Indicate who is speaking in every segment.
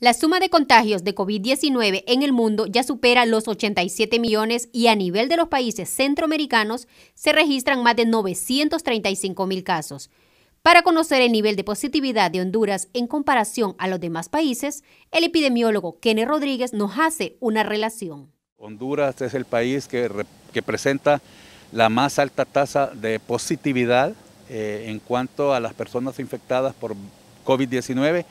Speaker 1: La suma de contagios de COVID-19 en el mundo ya supera los 87 millones y a nivel de los países centroamericanos se registran más de 935 mil casos. Para conocer el nivel de positividad de Honduras en comparación a los demás países, el epidemiólogo Kenneth Rodríguez nos hace una relación.
Speaker 2: Honduras es el país que, presenta la más alta tasa de positividad eh, en cuanto a las personas infectadas por COVID-19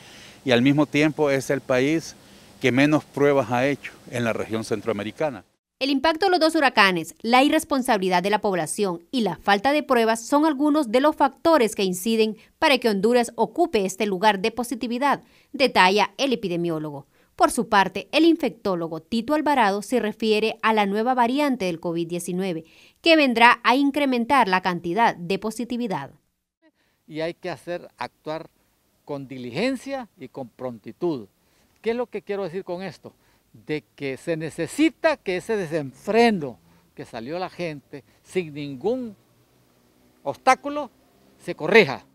Speaker 2: y al mismo tiempo es el país que menos pruebas ha hecho en la región centroamericana.
Speaker 1: El impacto de los dos huracanes, la irresponsabilidad de la población y la falta de pruebas son algunos de los factores que inciden para que Honduras ocupe este lugar de positividad, detalla el epidemiólogo. Por su parte, el infectólogo Tito Alvarado se refiere a la nueva variante del COVID-19, que vendrá a incrementar la cantidad de positividad.
Speaker 3: Y hay que hacer actuar con diligencia y con prontitud. ¿Qué es lo que quiero decir con esto? De que se necesita que ese desenfreno que salió la gente sin ningún obstáculo se corrija.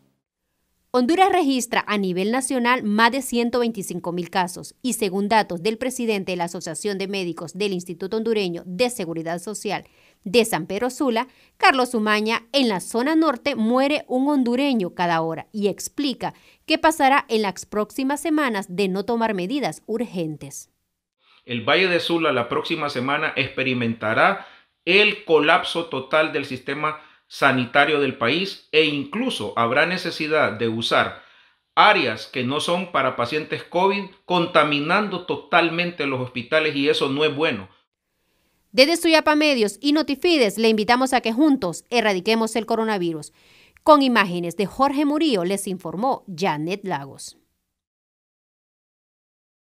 Speaker 1: Honduras registra a nivel nacional más de 125 mil casos y según datos del presidente de la Asociación de Médicos del Instituto Hondureño de Seguridad Social de San Pedro Sula, Carlos Sumaña, en la zona norte muere un hondureño cada hora y explica qué pasará en las próximas semanas de no tomar medidas urgentes.
Speaker 4: El Valle de Sula la próxima semana experimentará el colapso total del sistema sanitario del país e incluso habrá necesidad de usar áreas que no son para pacientes COVID, contaminando totalmente los hospitales y eso no es bueno.
Speaker 1: Desde Suyapa Medios y Notifides le invitamos a que juntos erradiquemos el coronavirus. Con imágenes de Jorge Murillo les informó Janet Lagos.